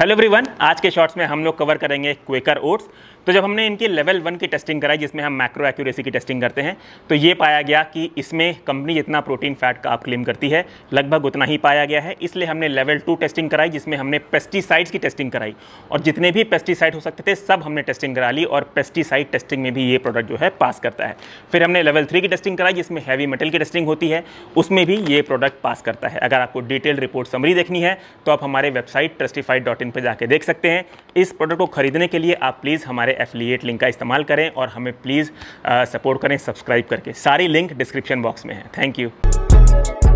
hello everyone आज के shorts में हम लोग कवर करेंगे क्वेकर ओट्स तो जब हमने इनकी लेवल वन की टेस्टिंग कराई जिसमें हम मैक्रो एक्यूरेसी की टेस्टिंग करते हैं तो ये पाया गया कि इसमें कंपनी जितना प्रोटीन फैट का आप क्लेम करती है लगभग उतना ही पाया गया है इसलिए हमने लेवल टू टेस्टिंग कराई जिसमें हमने पेस्टिसाइड्स की टेस्टिंग कराई और जितने भी पेस्टिसाइड हो सकते थे सब हमने टेस्टिंग करा ली और पेस्टिसाइड टेस्टिंग में भी ये प्रोडक्ट जो है पास करता है फिर हमने लेवल थ्री की टेस्टिंग कराई जिसमें हैवी मेटल की टेस्टिंग होती है उसमें भी ये प्रोडक्ट पास करता है अगर आपको डिटेल रिपोर्ट समरी देखनी है तो आप हमारे वेबसाइट ट्रस्टिफाइड लिंक पर जाके देख सकते हैं इस प्रोडक्ट को ख़रीदने के लिए आप प्लीज़ हमारे एफिलिएट लिंक का इस्तेमाल करें और हमें प्लीज़ सपोर्ट करें सब्सक्राइब करके सारी लिंक डिस्क्रिप्शन बॉक्स में है थैंक यू